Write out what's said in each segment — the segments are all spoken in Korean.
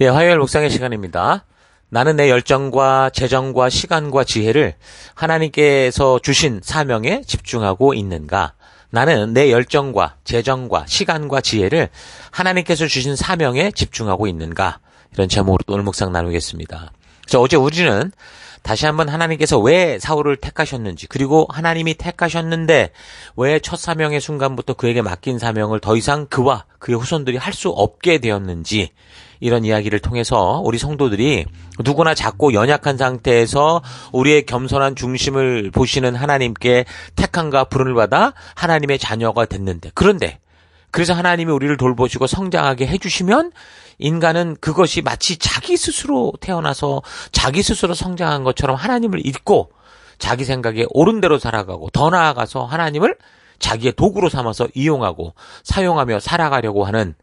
예, 화요일 묵상의 시간입니다. 나는 내 열정과 재정과 시간과 지혜를 하나님께서 주신 사명에 집중하고 있는가? 나는 내 열정과 재정과 시간과 지혜를 하나님께서 주신 사명에 집중하고 있는가? 이런 제목으로 오늘 묵상 나누겠습니다. 자, 어제 우리는 다시 한번 하나님께서 왜 사울을 택하셨는지 그리고 하나님이 택하셨는데 왜 첫 사명의 순간부터 그에게 맡긴 사명을 더 이상 그와 그의 후손들이 할 수 없게 되었는지 이런 이야기를 통해서 우리 성도들이 누구나 작고 연약한 상태에서 우리의 겸손한 중심을 보시는 하나님께 택함과 부름을 받아 하나님의 자녀가 됐는데 그런데 그래서 하나님이 우리를 돌보시고 성장하게 해주시면 인간은 그것이 마치 자기 스스로 태어나서 자기 스스로 성장한 것처럼 하나님을 잊고 자기 생각에 옳은 대로 살아가고 더 나아가서 하나님을 자기의 도구로 삼아서 이용하고 사용하며 살아가려고 하는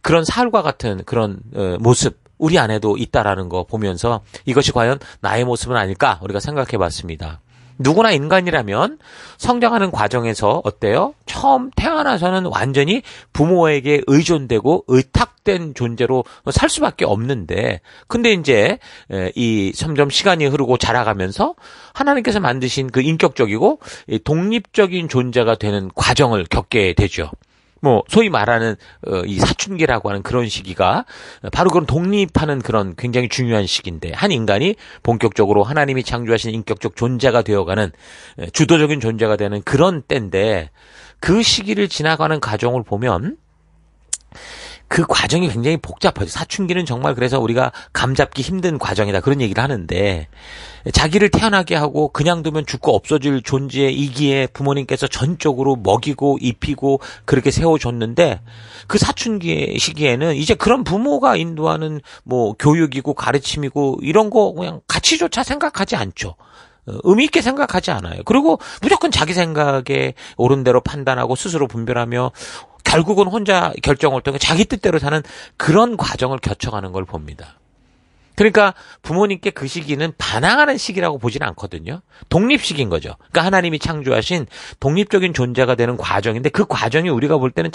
그런 사과 같은 그런 어, 모습 우리 안에도 있다라는 거 보면서 이것이 과연 나의 모습은 아닐까 우리가 생각해 봤습니다. 누구나 인간이라면 성장하는 과정에서 어때요? 처음 태어나서는 완전히 부모에게 의존되고 의탁된 존재로 살 수밖에 없는데, 근데 이제 이 점점 시간이 흐르고 자라가면서 하나님께서 만드신 그 인격적이고 독립적인 존재가 되는 과정을 겪게 되죠. 뭐 소위 말하는 어, 이 사춘기라고 하는 그런 시기가 바로 그런 독립하는 그런 굉장히 중요한 시기인데 한 인간이 본격적으로 하나님이 창조하신 인격적 존재가 되어가는 예, 주도적인 존재가 되는 그런 때인데 그 시기를 지나가는 과정을 보면 그 과정이 굉장히 복잡하죠. 사춘기는 정말 그래서 우리가 감잡기 힘든 과정이다. 그런 얘기를 하는데 자기를 태어나게 하고 그냥 두면 죽고 없어질 존재이기에 부모님께서 전적으로 먹이고 입히고 그렇게 세워줬는데 그 사춘기 시기에는 이제 그런 부모가 인도하는 뭐 교육이고 가르침이고 이런 거 그냥 가치조차 생각하지 않죠. 어, 의미 있게 생각하지 않아요. 그리고 무조건 자기 생각에 옳은 대로 판단하고 스스로 분별하며 결국은 혼자 결정 활동에 자기 뜻대로 사는 그런 과정을 거쳐가는걸 봅니다. 그러니까 부모님께 그 시기는 반항하는 시기라고 보지는 않거든요. 독립 식인 거죠. 그러니까 하나님이 창조하신 독립적인 존재가 되는 과정인데 그 과정이 우리가 볼 때는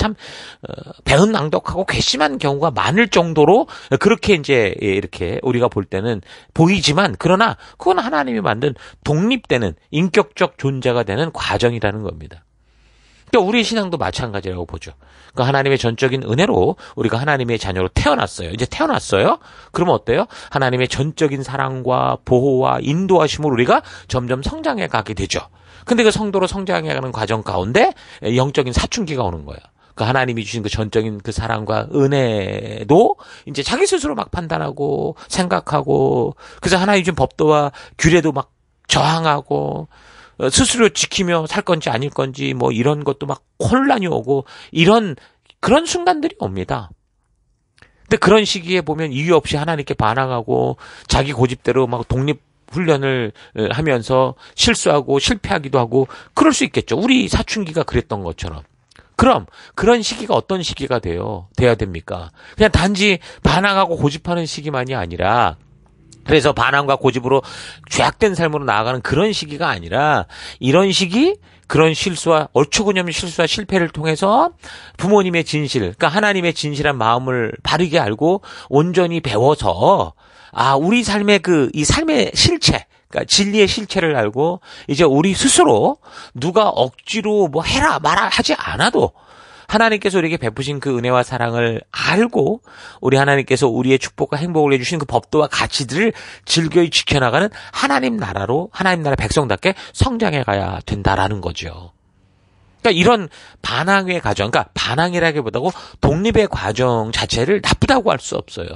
참배은낭독하고 어, 괘씸한 경우가 많을 정도로 그렇게 이제 이렇게 우리가 볼 때는 보이지만 그러나 그건 하나님이 만든 독립되는 인격적 존재가 되는 과정이라는 겁니다. 그러니까 우리 신앙도 마찬가지라고 보죠. 그러니까 하나님의 전적인 은혜로 우리가 하나님의 자녀로 태어났어요. 이제 태어났어요. 그러면 어때요? 하나님의 전적인 사랑과 보호와 인도하심으로 우리가 점점 성장해 가게 되죠. 근데 그 성도로 성장해 가는 과정 가운데 영적인 사춘기가 오는 거예요. 그 하나님이 주신 그 전적인 그 사랑과 은혜도 이제 자기 스스로 막 판단하고 생각하고 그래서 하나님 준 법도와 규례도 막 저항하고 어, 스스로 지키며 살 건지 아닐 건지 뭐 이런 것도 막 혼란이 오고 이런 그런 순간들이 옵니다. 근데 그런 시기에 보면 이유 없이 하나님께 반항하고 자기 고집대로 막 독립 훈련을 어, 하면서 실수하고 실패하기도 하고 그럴 수 있겠죠. 우리 사춘기가 그랬던 것처럼. 그럼 그런 시기가 어떤 시기가 돼요? 돼야 됩니까? 그냥 단지 반항하고 고집하는 시기만이 아니라 그래서 반항과 고집으로 죄악된 삶으로 나아가는 그런 시기가 아니라 이런 시기 그런 실수와 얼추구념 실수와 실패를 통해서 부모님의 진실, 그러니까 하나님의 진실한 마음을 바르게 알고 온전히 배워서 아 우리 삶의 그 이 삶의 실체, 그러니까 진리의 실체를 알고 이제 우리 스스로 누가 억지로 뭐 해라 말아 하지 않아도 하나님께서 우리에게 베푸신 그 은혜와 사랑을 알고 우리 하나님께서 우리의 축복과 행복을 해주신 그 법도와 가치들을 즐겨 지켜나가는 하나님 나라로 하나님 나라 백성답게 성장해 가야 된다라는 거죠. 그러니까 이런 반항의 과정, 그러니까 반항이라기보다고 독립의 과정 자체를 나쁘다고 할 수 없어요.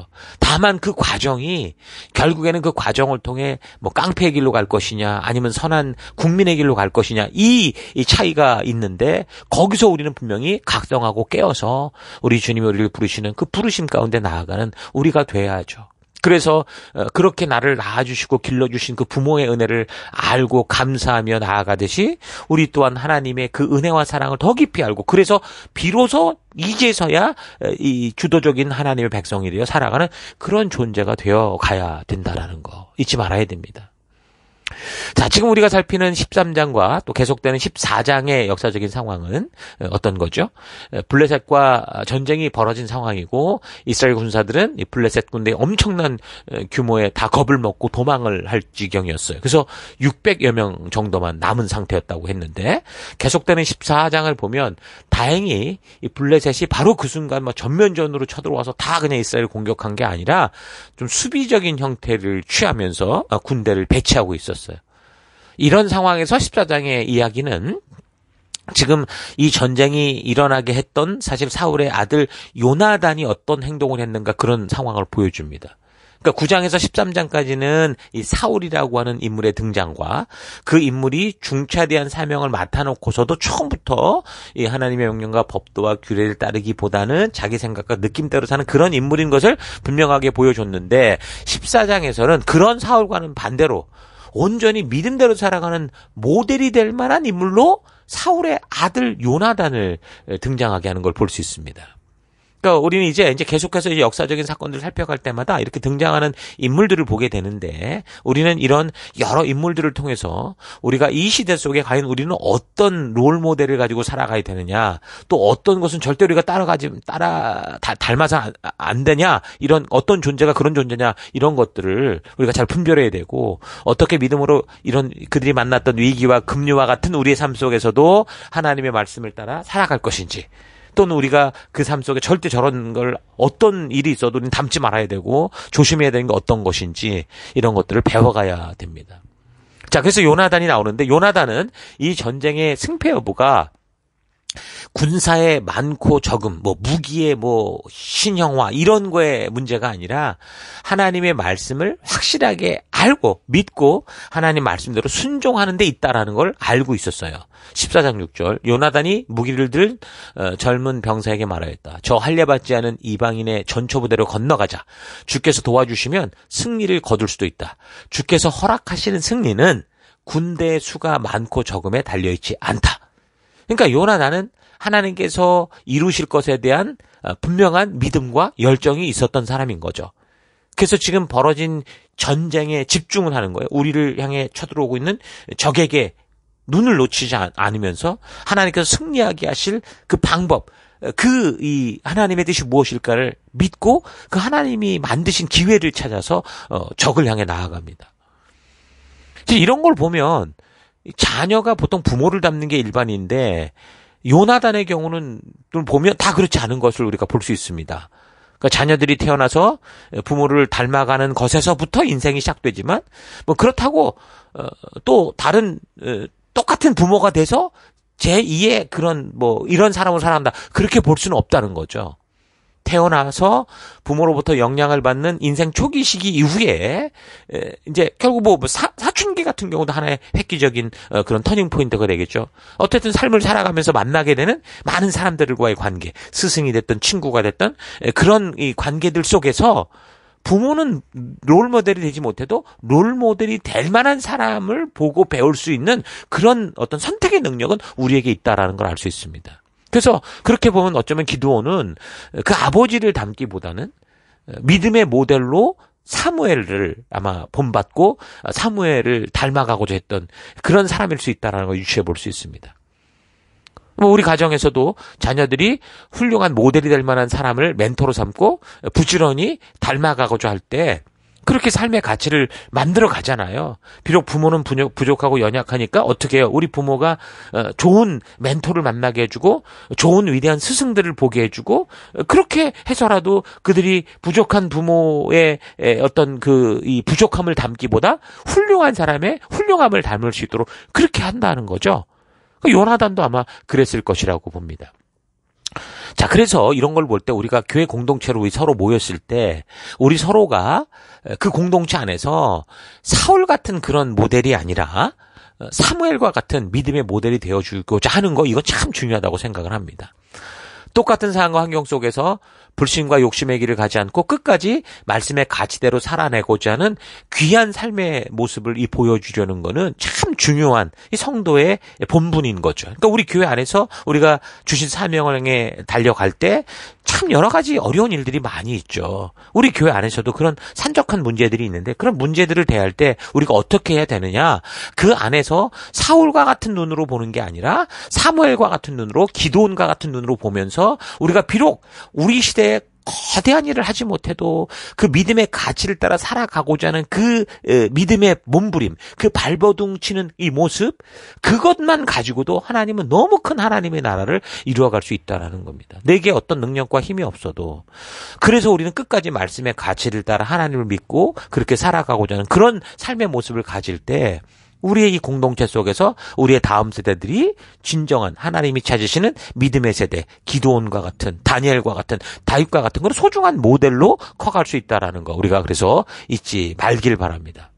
다만 그 과정이 결국에는 그 과정을 통해 뭐 깡패의 길로 갈 것이냐, 아니면 선한 국민의 길로 갈 것이냐 이, 이 차이가 있는데 거기서 우리는 분명히 각성하고 깨어서 우리 주님이 우리를 부르시는 그 부르심 가운데 나아가는 우리가 돼야죠. 그래서 어, 그렇게 나를 낳아주시고 길러주신 그 부모의 은혜를 알고 감사하며 나아가듯이 우리 또한 하나님의 그 은혜와 사랑을 더 깊이 알고 그래서 비로소 이제서야 어, 이 주도적인 하나님의 백성이 되어 살아가는 그런 존재가 되어 가야 된다라는 거 잊지 말아야 됩니다. 자, 지금 우리가 살피는 13장과 또 계속되는 14장의 역사적인 상황은 어, 어떤 거죠? 어, 블레셋과 전쟁이 벌어진 상황이고 이스라엘 군사들은 이 블레셋 군대의 엄청난 어, 규모의 다 겁을 먹고 도망을 할 지경이었어요. 그래서 600여 명 정도만 남은 상태였다고 했는데 계속되는 14장을 보면 다행히 이 블레셋이 바로 그 순간 막 뭐 전면전으로 쳐들어와서 다 그냥 이스라엘 공격한 게 아니라 좀 수비적인 형태를 취하면서 아, 군대를 배치하고 있었어요. 없어어요 이런 상황에서 14장의 이야기는 지금 이 전쟁이 일어나게 했던 사실 사울의 아들 요나단이 어떤 행동을 했는가 그런 상황을 보여줍니다. 그러니까 9장에서 13장까지는 이 사울이라고 하는 인물의 등장과 그 인물이 중차대한 사명을 맡아놓고서도 처음부터 이 하나님의 명령과 법도와 규례를 따르기보다는 자기 생각과 느낌대로 사는 그런 인물인 것을 분명하게 보여줬는데 14장에서는 그런 사울과는 반대로 온전히 믿음대로 살아가는 모델이 될 만한 인물로 사울의 아들 요나단을 등장하게 하는 걸 볼 수 있습니다. 그러니까 우리는 이제 이제 계속해서 이제 역사적인 사건들을 살펴갈 때마다 이렇게 등장하는 인물들을 보게 되는데 우리는 이런 여러 인물들을 통해서 우리가 이 시대 속에 과연 우리는 어떤 롤 모델을 가지고 살아가야 되느냐 또 어떤 것은 절대 우리가 따라가지 따라 다, 닮아서 안, 안 되냐 이런 어떤 존재가 그런 존재냐 이런 것들을 우리가 잘 분별해야 되고 어떻게 믿음으로 이런 그들이 만났던 위기와 급류와 같은 우리의 삶 속에서도 하나님의 말씀을 따라 살아갈 것인지 또는 우리가 그 삶 속에 절대 저런 걸 어떤 일이 있어도 우리는 담지 말아야 되고 조심해야 되는 게 어떤 것인지 이런 것들을 배워가야 됩니다. 자, 그래서 요나단이 나오는데 요나단은 이 전쟁의 승패 여부가 군사의 많고 적음, 뭐 무기의 뭐 신형화 이런 거에 문제가 아니라 하나님의 말씀을 확실하게 알고 믿고 하나님 말씀대로 순종하는 데 있다라는 걸 알고 있었어요. 14장 6절 요나단이 무기를 들 어, 젊은 병사에게 말하였다. 저 할례받지 않은 이방인의 전초부대로 건너가자. 주께서 도와주시면 승리를 거둘 수도 있다. 주께서 허락하시는 승리는 군대의 수가 많고 적음에 달려있지 않다. 그러니까 요나 나는 하나님께서 이루실 것에 대한 어, 분명한 믿음과 열정이 있었던 사람인 거죠. 그래서 지금 벌어진 전쟁에 집중을 하는 거예요. 우리를 향해 쳐들어오고 있는 적에게 눈을 놓치지 않으면서 하나님께서 승리하게 하실 그 방법, 그 이 하나님의 뜻이 무엇일까를 믿고 그 하나님이 만드신 기회를 찾아서 어, 적을 향해 나아갑니다. 이런 걸 보면 자녀가 보통 부모를 닮는 게 일반인데 요나단의 경우는 좀 보면 다 그렇지 않은 것을 우리가 볼 수 있습니다. 그러니까 자녀들이 태어나서 부모를 닮아가는 것에서부터 인생이 시작되지만 뭐 그렇다고 어, 또 다른 어, 똑같은 부모가 돼서 제2의 그런 뭐 이런 사람을 사랑한다 그렇게 볼 수는 없다는 거죠. 태어나서 부모로부터 영향을 받는 인생 초기 시기 이후에 이제 결국 뭐, 뭐 사, 사춘기 같은 경우도 하나의 획기적인 어, 그런 터닝 포인트가 되겠죠. 어쨌든 삶을 살아가면서 만나게 되는 많은 사람들과의 관계, 스승이 됐던 친구가 됐던 그런 이 관계들 속에서 부모는 롤 모델이 되지 못해도 롤 모델이 될 만한 사람을 보고 배울 수 있는 그런 어떤 선택의 능력은 우리에게 있다라는 걸 알 수 있습니다. 그래서 그렇게 보면 어쩌면 기도원은 그 아버지를 닮기보다는 믿음의 모델로 사무엘을 아마 본받고 사무엘을 닮아가고자 했던 그런 사람일 수 있다라는 걸 유추해 볼 수 있습니다. 뭐 우리 가정에서도 자녀들이 훌륭한 모델이 될 만한 사람을 멘토로 삼고 부지런히 닮아가고자 할때 그렇게 삶의 가치를 만들어 가잖아요. 비록 부모는 부족하고 연약하니까 어떻게 해요? 우리 부모가 어, 좋은 멘토를 만나게 해주고 좋은 위대한 스승들을 보게 해주고 어, 그렇게 해서라도 그들이 부족한 부모의 어떤 그이 부족함을 담기보다 훌륭한 사람의 훌륭함을 담을 수 있도록 그렇게 한다는 거죠. 그 요나단도 아마 그랬을 것이라고 봅니다. 자, 그래서 이런 걸 볼 때 우리가 교회 공동체로 우리 서로 모였을 때 우리 서로가 그 공동체 안에서 사울 같은 그런 모델이 아니라 어, 사무엘과 같은 믿음의 모델이 되어주고자 하는 거 이거 참 중요하다고 생각을 합니다. 똑같은 상황과 환경 속에서 불신과 욕심의 길을 가지 않고 끝까지 말씀의 가치대로 살아내고자 하는 귀한 삶의 모습을 이 보여주려는 거는 참 중요한 이 성도의 본분인 거죠. 그러니까 우리 교회 안에서 우리가 주신 사명을 향해 달려갈 때 참 여러 가지 어려운 일들이 많이 있죠. 우리 교회 안에서도 그런 산적한 문제들이 있는데 그런 문제들을 대할 때 우리가 어떻게 해야 되느냐? 그 안에서 사울과 같은 눈으로 보는 게 아니라 사무엘과 같은 눈으로 기도원과 같은 눈으로 보면서 우리가 비록 우리 시대 그 거대한 일을 하지 못해도 그 믿음의 가치를 따라 살아가고자 하는 그 믿음의 몸부림, 그 발버둥 치는 이 모습, 그것만 가지고도 하나님은 너무 큰 하나님의 나라를 이루어갈 수 있다라는 겁니다. 내게 어떤 능력과 힘이 없어도 그래서 우리는 끝까지 말씀의 가치를 따라 하나님을 믿고 그렇게 살아가고자 하는 그런 삶의 모습을 가질 때 우리의 이 공동체 속에서 우리의 다음 세대들이 진정한 하나님이 찾으시는 믿음의 세대, 기도원과 같은 다니엘과 같은 다윗과 같은 그런 소중한 모델로 커갈 수 있다라는 거 우리가 그래서 잊지 말길 바랍니다.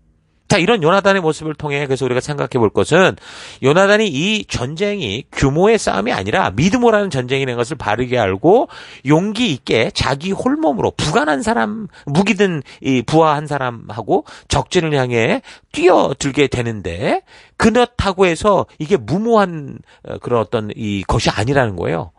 자, 이런 요나단의 모습을 통해 그래서 우리가 생각해 볼 것은 요나단이 이 전쟁이 규모의 싸움이 아니라 믿음으로라는 전쟁이라는 것을 바르게 알고 용기 있게 자기 홀몸으로 부간한 사람, 무기든 이 부하한 사람하고 적진을 향해 뛰어들게 되는데 그렇다고 해서 이게 무모한 어, 그런 어떤 이 것이 아니라는 거예요.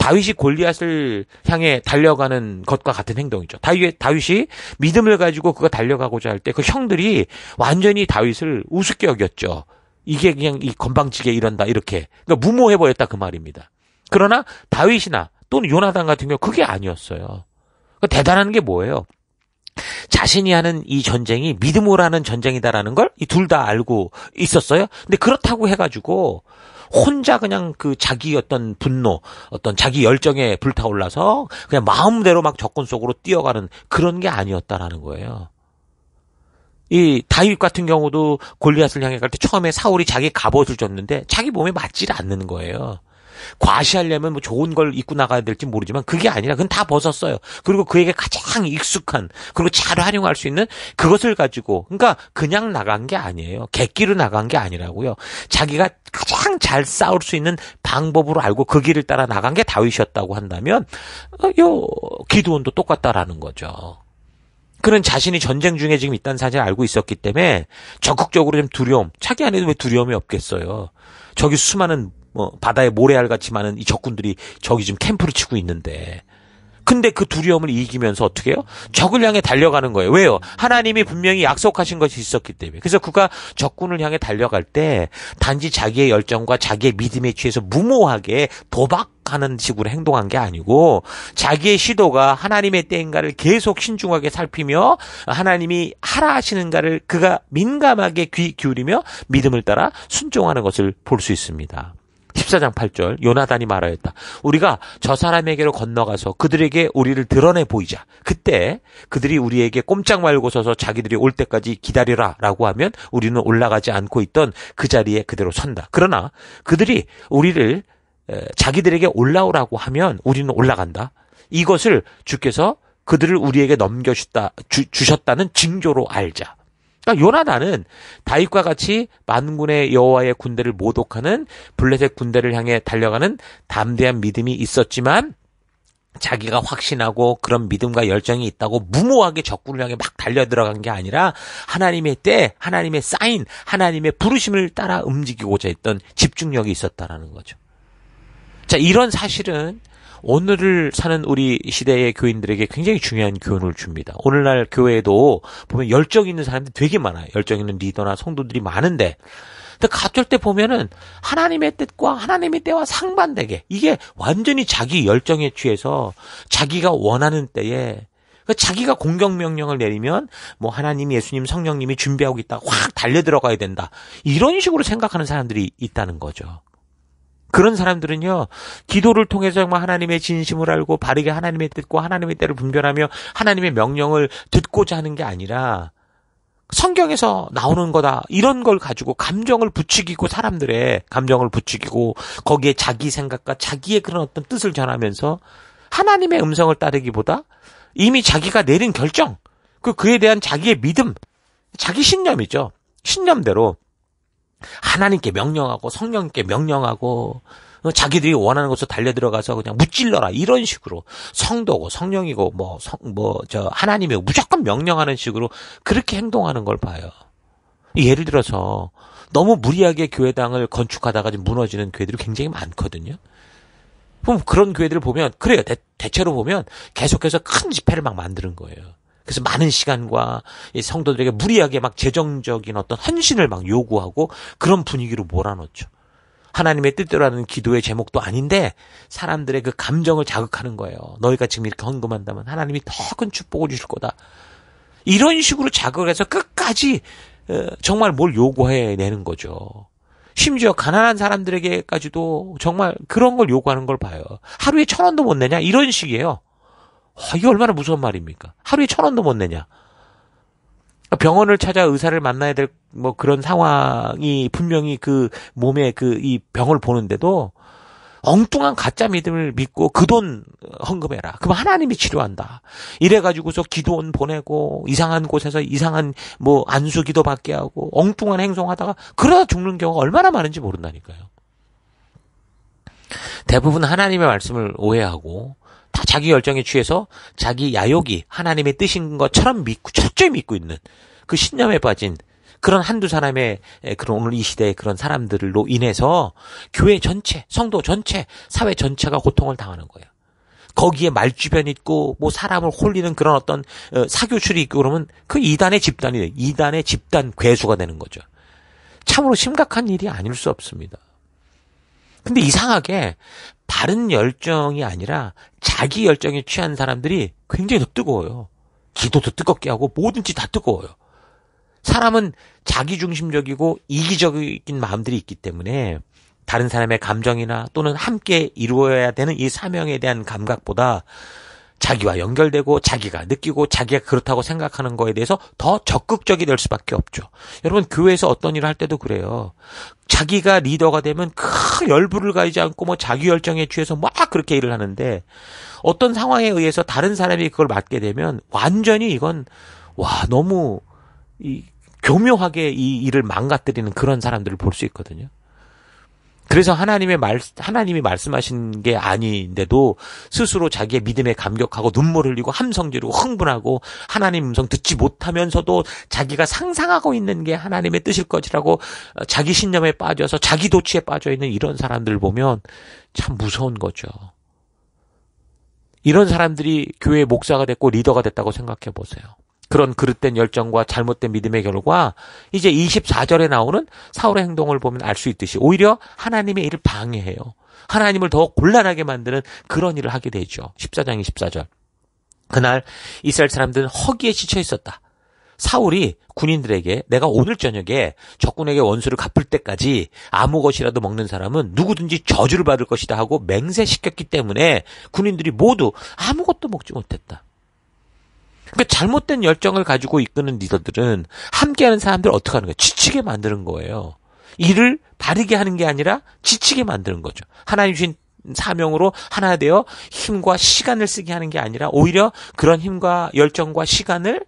다윗이 골리앗을 향해 달려가는 것과 같은 행동이죠. 다윗, 다윗이 믿음을 가지고 그거 달려가고자 할 때 그 형들이 완전히 다윗을 우습게 여겼죠. 이게 그냥 이 건방지게 이런다 이렇게 그러니까 무모해 보였다 그 말입니다. 그러나 다윗이나 또는 요나단 같은 경우 그게 아니었어요. 그러니까 대단한 게 뭐예요? 자신이 하는 이 전쟁이 믿음으로 하는 전쟁이다라는 걸 이 둘 다 알고 있었어요. 근데 그렇다고 해가지고 혼자 그냥 그 자기 어떤 분노, 어떤 자기 열정에 불타올라서 그냥 마음대로 막 적군 속으로 뛰어가는 그런 게 아니었다라는 거예요. 이 다윗 같은 경우도 골리앗을 향해 갈 때 처음에 사울이 자기 갑옷을 줬는데 자기 몸에 맞질 않는 거예요. 과시하려면 뭐 좋은 걸 입고 나가야 될지 모르지만 그게 아니라 그건 다 벗었어요. 그리고 그에게 가장 익숙한 그리고 잘 활용할 수 있는 그것을 가지고 그러니까 그냥 나간 게 아니에요. 객기로 나간 게 아니라고요. 자기가 가장 잘 싸울 수 있는 방법으로 알고 그 길을 따라 나간 게 다윗이었다고 한다면 어, 요기도원도 똑같다라는 거죠. 그는 자신이 전쟁 중에 지금 있다는 사실을 알고 있었기 때문에 적극적으로 좀 두려움, 자기 안에도 왜 두려움이 없겠어요. 저기 수많은 뭐 바다에 모래알 같이 많은 이 적군들이 저기 지금 캠프를 치고 있는데 근데 그 두려움을 이기면서 어떻게 해요? 적을 향해 달려가는 거예요. 왜요? 하나님이 분명히 약속하신 것이 있었기 때문에. 그래서 그가 적군을 향해 달려갈 때 단지 자기의 열정과 자기의 믿음에 취해서 무모하게 도박하는 식으로 행동한 게 아니고 자기의 시도가 하나님의 때인가를 계속 신중하게 살피며 하나님이 하라 하시는가를 그가 민감하게 귀 기울이며 믿음을 따라 순종하는 것을 볼 수 있습니다. 14장 8절 요나단이 말하였다. 우리가 저 사람에게로 건너가서 그들에게 우리를 드러내 보이자. 그때 그들이 우리에게 꼼짝 말고 서서 자기들이 올 때까지 기다리라라고 하면 우리는 올라가지 않고 있던 그 자리에 그대로 선다. 그러나 그들이 우리를 자기들에게 올라오라고 하면 우리는 올라간다. 이것을 주께서 그들을 우리에게 넘겨주셨다는 징조로 알자. 그러니까 요나단은 다윗과 같이 만군의 여호와의 군대를 모독하는 블레셋 군대를 향해 달려가는 담대한 믿음이 있었지만 자기가 확신하고 그런 믿음과 열정이 있다고 무모하게 적군을 향해 막 달려 들어간 게 아니라 하나님의 때, 하나님의 사인, 하나님의 부르심을 따라 움직이고자 했던 집중력이 있었다라는 거죠. 자, 이런 사실은 오늘을 사는 우리 시대의 교인들에게 굉장히 중요한 교훈을 줍니다. 오늘날 교회에도 보면 열정 있는 사람들이 되게 많아요. 열정 있는 리더나 성도들이 많은데 근데 가톨 때 보면은 하나님의 뜻과 하나님의 때와 상반되게 이게 완전히 자기 열정에 취해서 자기가 원하는 때에 그러니까 자기가 공격 명령을 내리면 뭐 하나님이 예수님 성령님이 준비하고 있다 확 달려 들어가야 된다 이런 식으로 생각하는 사람들이 있다는 거죠. 그런 사람들은요, 기도를 통해서 정말 하나님의 진심을 알고 바르게 하나님의 뜻과 하나님의 때를 분별하며 하나님의 명령을 듣고자 하는 게 아니라 성경에서 나오는 거다. 이런 걸 가지고 감정을 부추기고 사람들의 감정을 부추기고 거기에 자기 생각과 자기의 그런 어떤 뜻을 전하면서 하나님의 음성을 따르기보다 이미 자기가 내린 결정, 그 그에 대한 자기의 믿음, 자기 신념이죠. 신념대로 하나님께 명령하고 성령께 명령하고 자기들이 원하는 곳으로 달려 들어가서 그냥 무찔러라 이런 식으로 성도고 성령이고 뭐성뭐저 하나님이 무조건 명령하는 식으로 그렇게 행동하는 걸 봐요. 예를 들어서 너무 무리하게 교회당을 건축하다가 무너지는 교회들이 굉장히 많거든요. 그럼 그런 교회들을 보면 그래요. 대, 체로 보면 계속해서 큰 집회를 막 만드는 거예요. 그래서 많은 시간과 이 성도들에게 무리하게 막 재정적인 어떤 헌신을 막 요구하고 그런 분위기로 몰아넣죠. 하나님의 뜻대로 하는 기도의 제목도 아닌데 사람들의 그 감정을 자극하는 거예요. 너희가 지금 이렇게 헌금한다면 하나님이 더 큰 축복을 주실 거다. 이런 식으로 자극해서 끝까지 어, 정말 뭘 요구해내는 거죠. 심지어 가난한 사람들에게까지도 정말 그런 걸 요구하는 걸 봐요. 하루에 천 원도 못 내냐? 이런 식이에요. 아, 이게 얼마나 무서운 말입니까? 하루에 천 원도 못 내냐? 병원을 찾아 의사를 만나야 될 뭐 그런 상황이 분명히 그 몸에 그 이 병을 보는데도 엉뚱한 가짜 믿음을 믿고 그 돈 헌금해라. 그럼 하나님이 치료한다. 이래가지고서 기도원 보내고 이상한 곳에서 이상한 뭐 안수 기도 받게 하고 엉뚱한 행동하다가 그러다 죽는 경우가 얼마나 많은지 모른다니까요. 대부분 하나님의 말씀을 오해하고 다 자기 열정에 취해서 자기 야욕이 하나님의 뜻인 것처럼 믿고 철저히 믿고 있는 그 신념에 빠진 그런 한두 사람의 그런 오늘 이 시대의 그런 사람들로 인해서 교회 전체, 성도 전체, 사회 전체가 고통을 당하는 거예요. 거기에 말주변 있고 뭐 사람을 홀리는 그런 어떤 어, 사교출이 있고 그러면 그 이단의 집단이 이단의 집단 괴수가 되는 거죠. 참으로 심각한 일이 아닐 수 없습니다. 근데 이상하게 바른 열정이 아니라 자기 열정에 취한 사람들이 굉장히 더 뜨거워요. 기도도 뜨겁게 하고 뭐든지 다 뜨거워요. 사람은 자기 중심적이고 이기적인 마음들이 있기 때문에 다른 사람의 감정이나 또는 함께 이루어야 되는 이 사명에 대한 감각보다 자기와 연결되고 자기가 느끼고 자기가 그렇다고 생각하는 거에 대해서 더 적극적이 될 수밖에 없죠. 여러분 교회에서 어떤 일을 할 때도 그래요. 자기가 리더가 되면 큰 열불을 가지지 않고 뭐 자기 열정에 취해서 막 그렇게 일을 하는데 어떤 상황에 의해서 다른 사람이 그걸 맡게 되면 완전히 이건 와 너무 이 교묘하게 이 일을 망가뜨리는 그런 사람들을 볼 수 있거든요. 그래서 하나님의 말 하나님이 말씀하신 게 아닌데도 스스로 자기의 믿음에 감격하고 눈물 흘리고 함성 지르고 흥분하고 하나님 음성 듣지 못하면서도 자기가 상상하고 있는 게 하나님의 뜻일 것이라고 어, 자기 신념에 빠져서 자기 도취에 빠져 있는 이런 사람들 보면 참 무서운 거죠. 이런 사람들이 교회 목사가 됐고 리더가 됐다고 생각해 보세요. 그런 그릇된 열정과 잘못된 믿음의 결과 이제 24절에 나오는 사울의 행동을 보면 알 수 있듯이 오히려 하나님의 일을 방해해요. 하나님을 더 곤란하게 만드는 그런 일을 하게 되죠. 14장 24절. 그날 이스라엘 사람들은 허기에 지쳐 있었다. 사울이 군인들에게 내가 오늘 저녁에 적군에게 원수를 갚을 때까지 아무 것이라도 먹는 사람은 누구든지 저주를 받을 것이다 하고 맹세시켰기 때문에 군인들이 모두 아무것도 먹지 못했다. 그러니까 잘못된 열정을 가지고 이끄는 리더들은 함께하는 사람들 을 어떻게 하는 거야? 지치게 만드는 거예요. 일을 바르게 하는 게 아니라 지치게 만드는 거죠. 하나님 주신 사명으로 하나 되어 힘과 시간을 쓰게 하는 게 아니라 오히려 그런 힘과 열정과 시간을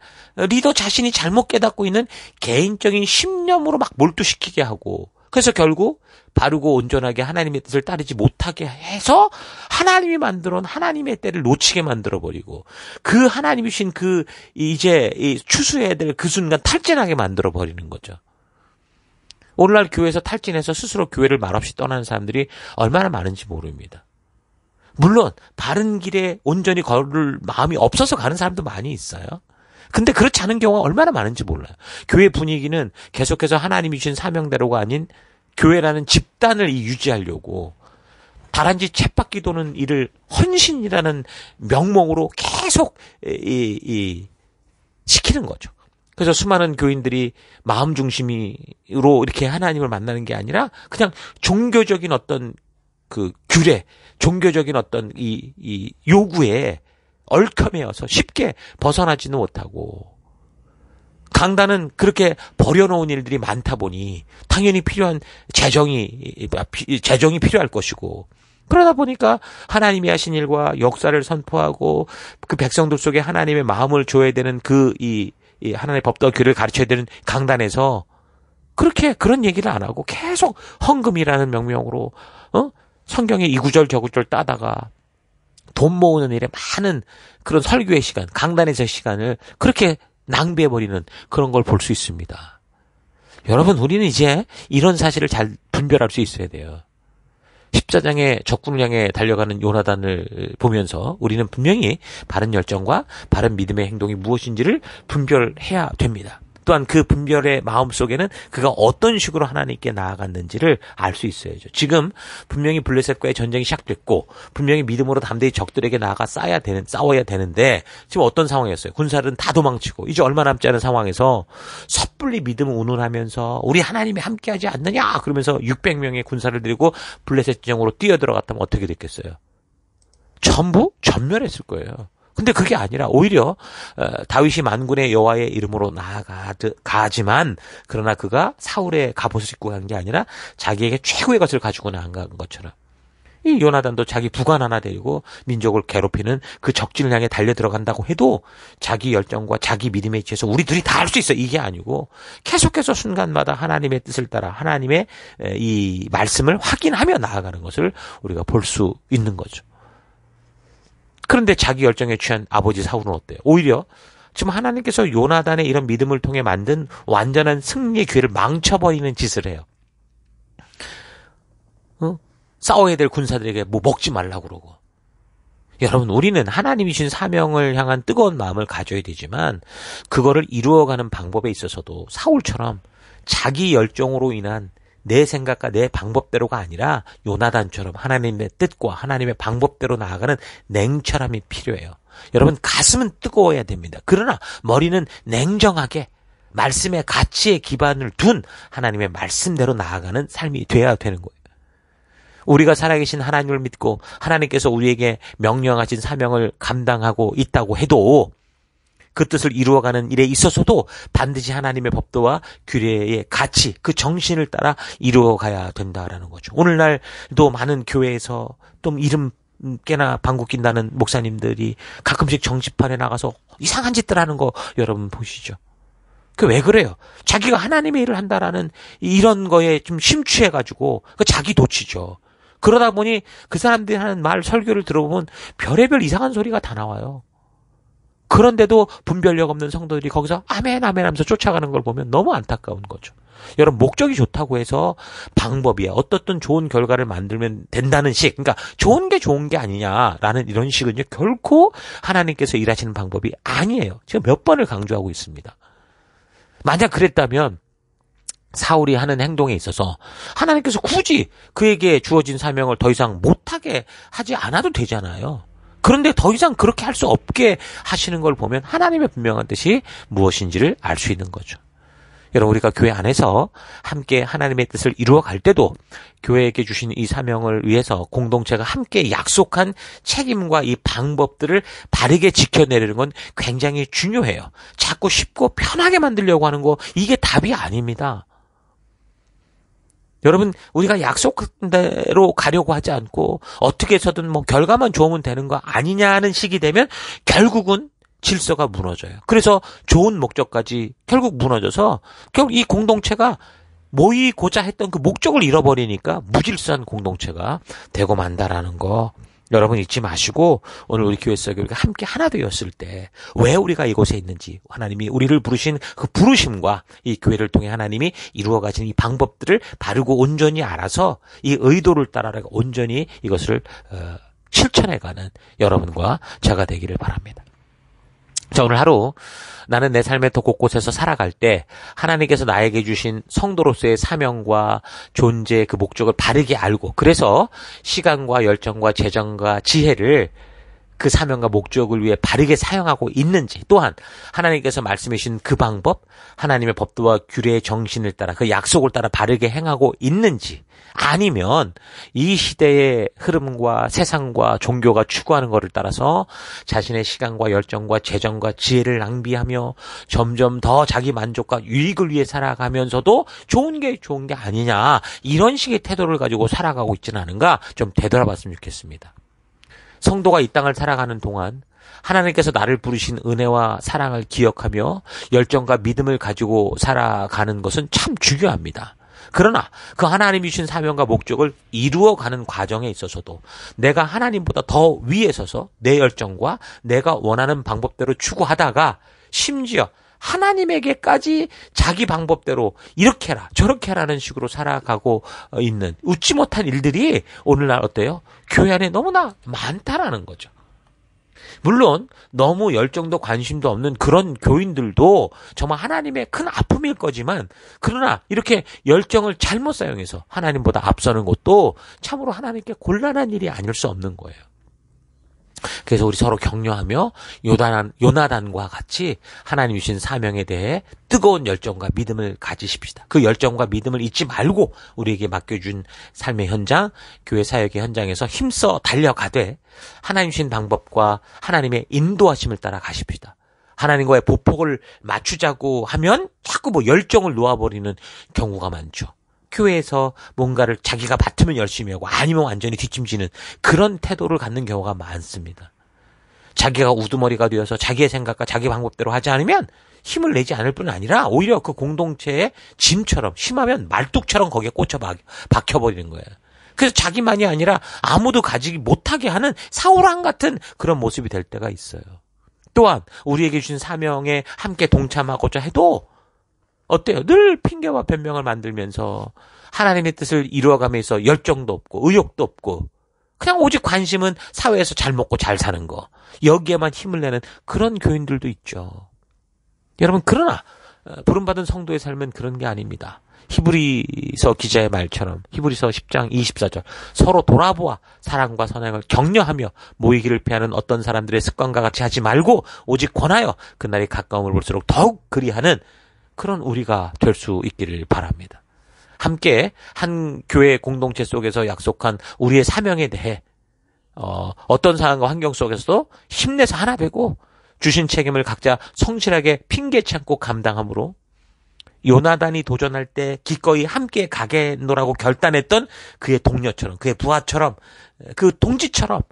리더 자신이 잘못 깨닫고 있는 개인적인 심념으로 막 몰두시키게 하고 그래서 결국 바르고 온전하게 하나님의 뜻을 따르지 못하게 해서 하나님이 만들어온 하나님의 때를 놓치게 만들어버리고 그 하나님이신 그 이제 이 추수해야 될 그 순간 탈진하게 만들어버리는 거죠. 오늘날 교회에서 탈진해서 스스로 교회를 말없이 떠나는 사람들이 얼마나 많은지 모릅니다. 물론 바른 길에 온전히 걸을 마음이 없어서 가는 사람도 많이 있어요. 근데 그렇지 않은 경우가 얼마나 많은지 몰라요. 교회 분위기는 계속해서 하나님이 주신 사명대로가 아닌 교회라는 집단을 유지하려고 다란지 챗바퀴도는 일을 헌신이라는 명목으로 계속 이, 이, 시키는 거죠. 그래서 수많은 교인들이 마음 중심으로 이렇게 하나님을 만나는 게 아니라 그냥 종교적인 어떤 그 규례, 종교적인 어떤 이, 이 요구에 얼컴해어서 쉽게 벗어나지는 못하고 강단은 그렇게 버려놓은 일들이 많다 보니 당연히 필요한 재정이 재정이 필요할 것이고 그러다 보니까 하나님이 하신 일과 역사를 선포하고 그 백성들 속에 하나님의 마음을 줘야 되는 그이 이 하나님의 법도 교를 가르쳐야 되는 강단에서 그렇게 그런 얘기를 안 하고 계속 헌금이라는 명명으로 어? 성경의 이구절 저구절 따다가 돈 모으는 일에 많은 그런 설교의 시간, 강단에서 시간을 그렇게 낭비해버리는 그런 걸 볼 수 있습니다. 여러분, 우리는 이제 이런 사실을 잘 분별할 수 있어야 돼요. 십자장에 적군을 향해 달려가는 요나단을 보면서 우리는 분명히 바른 열정과 바른 믿음의 행동이 무엇인지를 분별해야 됩니다. 또한 그 분별의 마음 속에는 그가 어떤 식으로 하나님께 나아갔는지를 알 수 있어야죠. 지금 분명히 블레셋과의 전쟁이 시작됐고 분명히 믿음으로 담대히 적들에게 나아가 싸야 되는 싸워야 되는데 지금 어떤 상황이었어요? 군사들은 다 도망치고 이제 얼마 남지 않은 상황에서 섣불리 믿음을 운운하면서 우리 하나님이 함께하지 않느냐 그러면서 600명의 군사를 들이고 블레셋 지정으로 뛰어들어갔다면 어떻게 됐겠어요? 전부 전멸했을 거예요. 근데 그게 아니라 오히려 어, 다윗이 만군의 여호와의 이름으로 나아가지만 그러나 그가 사울의 갑옷을 입고 간 게 아니라 자기에게 최고의 것을 가지고 나간 것처럼 이 요나단도 자기 부관 하나 데리고 민족을 괴롭히는 그 적진을 향해 달려 들어간다고 해도 자기 열정과 자기 믿음에 의해서 우리 들이 다 할 수 있어 이게 아니고 계속해서 순간마다 하나님의 뜻을 따라 하나님의 이 말씀을 확인하며 나아가는 것을 우리가 볼 수 있는 거죠. 그런데 자기 열정에 취한 아버지 사울은 어때요? 오히려 지금 하나님께서 요나단의 이런 믿음을 통해 만든 완전한 승리의 기회를 망쳐버리는 짓을 해요. 어? 싸워야 될 군사들에게 뭐 먹지 말라고 그러고. 여러분, 우리는 하나님이 신 사명을 향한 뜨거운 마음을 가져야 되지만, 그거를 이루어가는 방법에 있어서도 사울처럼 자기 열정으로 인한 내 생각과 내 방법대로가 아니라 요나단처럼 하나님의 뜻과 하나님의 방법대로 나아가는 냉철함이 필요해요. 여러분 가슴은 뜨거워야 됩니다. 그러나 머리는 냉정하게 말씀의 가치에 기반을 둔 하나님의 말씀대로 나아가는 삶이 되어야 되는 거예요. 우리가 살아계신 하나님을 믿고 하나님께서 우리에게 명령하신 사명을 감당하고 있다고 해도 그 뜻을 이루어가는 일에 있어서도 반드시 하나님의 법도와 규례의 가치, 그 정신을 따라 이루어가야 된다라는 거죠. 오늘날도 많은 교회에서 좀 이름 깨나 방구 낀다는 목사님들이 가끔씩 정치판에 나가서 이상한 짓들 하는 거 여러분 보시죠. 그 왜 그래요? 자기가 하나님의 일을 한다라는 이런 거에 좀 심취해가지고 그 자기 도치죠. 그러다 보니 그 사람들이 하는 말 설교를 들어보면 별의별 이상한 소리가 다 나와요. 그런데도 분별력 없는 성도들이 거기서 아멘 아멘 하면서 쫓아가는 걸 보면 너무 안타까운 거죠. 여러분 목적이 좋다고 해서 방법이야 어떻든 좋은 결과를 만들면 된다는 식 그러니까 좋은 게 좋은 게 아니냐라는 이런 식은요 결코 하나님께서 일하시는 방법이 아니에요 제가 몇 번을 강조하고 있습니다 만약 그랬다면 사울이 하는 행동에 있어서 하나님께서 굳이 그에게 주어진 사명을 더 이상 못하게 하지 않아도 되잖아요. 그런데 더 이상 그렇게 할 수 없게 하시는 걸 보면 하나님의 분명한 뜻이 무엇인지를 알 수 있는 거죠. 여러분 우리가 교회 안에서 함께 하나님의 뜻을 이루어 갈 때도 교회에게 주신 이 사명을 위해서 공동체가 함께 약속한 책임과 이 방법들을 바르게 지켜내려는 건 굉장히 중요해요. 자꾸 쉽고 편하게 만들려고 하는 거 이게 답이 아닙니다. 여러분 우리가 약속대로 가려고 하지 않고 어떻게 해서든 뭐 결과만 좋으면 되는 거 아니냐는 식이 되면 결국은 질서가 무너져요. 그래서 좋은 목적까지 결국 무너져서 결국 이 공동체가 모이고자 했던 그 목적을 잃어버리니까 무질서한 공동체가 되고 만다라는 거 여러분 잊지 마시고 오늘 우리 교회에서 우리가 함께 하나 되었을 때 왜 우리가 이곳에 있는지 하나님이 우리를 부르신 그 부르심과 이 교회를 통해 하나님이 이루어 가신 이 방법들을 바르고 온전히 알아서 이 의도를 따라 온전히 이것을 어, 실천해가는 여러분과 제가 되기를 바랍니다. 자, 오늘 하루 나는 내 삶의 더 곳곳에서 살아갈 때 하나님께서 나에게 주신 성도로서의 사명과 존재의 그 목적을 바르게 알고 그래서 시간과 열정과 재정과 지혜를 그 사명과 목적을 위해 바르게 사용하고 있는지 또한 하나님께서 말씀해 주신 그 방법 하나님의 법도와 규례의 정신을 따라 그 약속을 따라 바르게 행하고 있는지 아니면 이 시대의 흐름과 세상과 종교가 추구하는 것을 따라서 자신의 시간과 열정과 재정과 지혜를 낭비하며 점점 더 자기 만족과 유익을 위해 살아가면서도 좋은 게 좋은 게 아니냐 이런 식의 태도를 가지고 살아가고 있지는 않은가 좀 되돌아봤으면 좋겠습니다. 성도가 이 땅을 살아가는 동안 하나님께서 나를 부르신 은혜와 사랑을 기억하며 열정과 믿음을 가지고 살아가는 것은 참 중요합니다. 그러나 그 하나님이 주신 사명과 목적을 이루어가는 과정에 있어서도 내가 하나님보다 더 위에 서서 내 열정과 내가 원하는 방법대로 추구하다가 심지어 하나님에게까지 자기 방법대로 이렇게 해라 저렇게 하라는 식으로 살아가고 어, 있는 웃지 못한 일들이 오늘날 어때요? 교회 안에 너무나 많다라는 거죠. 물론 너무 열정도 관심도 없는 그런 교인들도 정말 하나님의 큰 아픔일 거지만 그러나 이렇게 열정을 잘못 사용해서 하나님보다 앞서는 것도 참으로 하나님께 곤란한 일이 아닐 수 없는 거예요. 그래서 우리 서로 격려하며 요단, 한 요나단과 같이 하나님 주신 사명에 대해 뜨거운 열정과 믿음을 가지십시다. 그 열정과 믿음을 잊지 말고 우리에게 맡겨준 삶의 현장, 교회 사역의 현장에서 힘써 달려가되 하나님 주신 방법과 하나님의 인도하심을 따라 가십시다. 하나님과의 보폭을 맞추자고 하면 자꾸 뭐 열정을 놓아버리는 경우가 많죠. 학교에서 뭔가를 자기가 맡으면 열심히 하고 아니면 완전히 뒷짐지는 그런 태도를 갖는 경우가 많습니다. 자기가 우두머리가 되어서 자기의 생각과 자기 방법대로 하지 않으면 힘을 내지 않을 뿐 아니라 오히려 그 공동체의 짐처럼 심하면 말뚝처럼 거기에 꽂혀 박혀버리는 거예요. 그래서 자기만이 아니라 아무도 가지기 못하게 하는 사우랑 같은 그런 모습이 될 때가 있어요. 또한 우리에게 주신 사명에 함께 동참하고자 해도 어때요? 늘 핑계와 변명을 만들면서 하나님의 뜻을 이루어가면서 열정도 없고 의욕도 없고 그냥 오직 관심은 사회에서 잘 먹고 잘 사는 거 여기에만 힘을 내는 그런 교인들도 있죠. 여러분 그러나 어, 부름받은 성도의 삶은 그런 게 아닙니다. 히브리서 기자의 말처럼 히브리서 10장 24절 서로 돌아보아 사랑과 선행을 격려하며 모이기를 피하는 어떤 사람들의 습관과 같이 하지 말고 오직 권하여 그날이 가까움을 볼수록 더욱 그리하는 그런 우리가 될 수 있기를 바랍니다. 함께 한 교회 공동체 속에서 약속한 우리의 사명에 대해 어, 어떤 상황과 환경 속에서도 힘내서 하나 되고 주신 책임을 각자 성실하게 핑계치 않고 감당함으로 요나단이 도전할 때 기꺼이 함께 가겠노라고 결단했던 그의 동료처럼 그의 부하처럼 그 동지처럼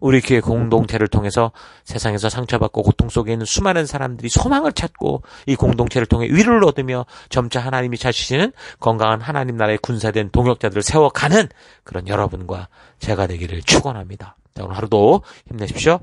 우리 교회 공동체를 통해서 세상에서 상처받고 고통 속에 있는 수많은 사람들이 소망을 찾고 이 공동체를 통해 위로를 얻으며 점차 하나님이 찾으시는 건강한 하나님 나라의 군사된 동역자들을 세워가는 그런 여러분과 제가 되기를 축원합니다. 자, 오늘 하루도 힘내십시오.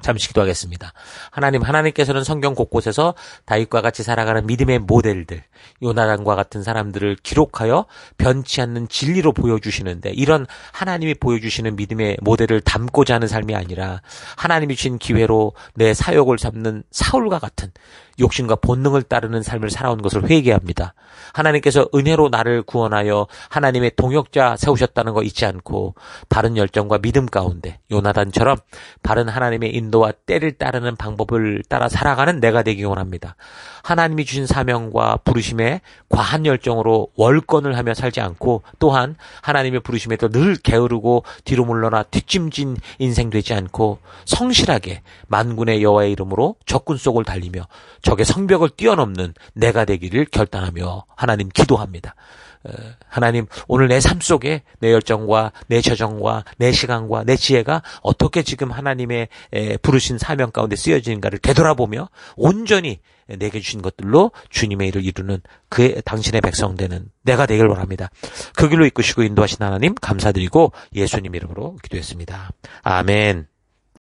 잠시 기도하겠습니다. 하나님, 하나님께서는 성경 곳곳에서 다윗과 같이 살아가는 믿음의 모델들, 요나단과 같은 사람들을 기록하여 변치 않는 진리로 보여주시는데 이런 하나님이 보여주시는 믿음의 모델을 담고자 하는 삶이 아니라 하나님이 주신 기회로 내 사역을 잡는 사울과 같은 욕심과 본능을 따르는 삶을 살아온 것을 회개합니다. 하나님께서 은혜로 나를 구원하여 하나님의 동역자 세우셨다는 거 잊지 않고 바른 열정과 믿음 가운데 요나단처럼 바른 하나님의 인도와 때를 따르는 방법을 따라 살아가는 내가 되기 원합니다. 하나님이 주신 사명과 부르심에 과한 열정으로 월권을 하며 살지 않고 또한 하나님의 부르심에도 늘 게으르고 뒤로 물러나 뒷짐진 인생 되지 않고 성실하게 만군의 여호와의 이름으로 적군 속을 달리며 적의 성벽을 뛰어넘는 내가 되기를 결단하며 하나님 기도합니다. 어, 하나님 오늘 내 삶 속에 내 열정과 내 재정과 내 시간과 내 지혜가 어떻게 지금 하나님의 부르신 사명 가운데 쓰여지는가를 되돌아보며 온전히 내게 주신 것들로 주님의 일을 이루는 그 당신의 백성 되는 내가 되길 바랍니다그 길로 이끄시고 인도하신 하나님 감사드리고 예수님 이름으로 기도했습니다. 아멘.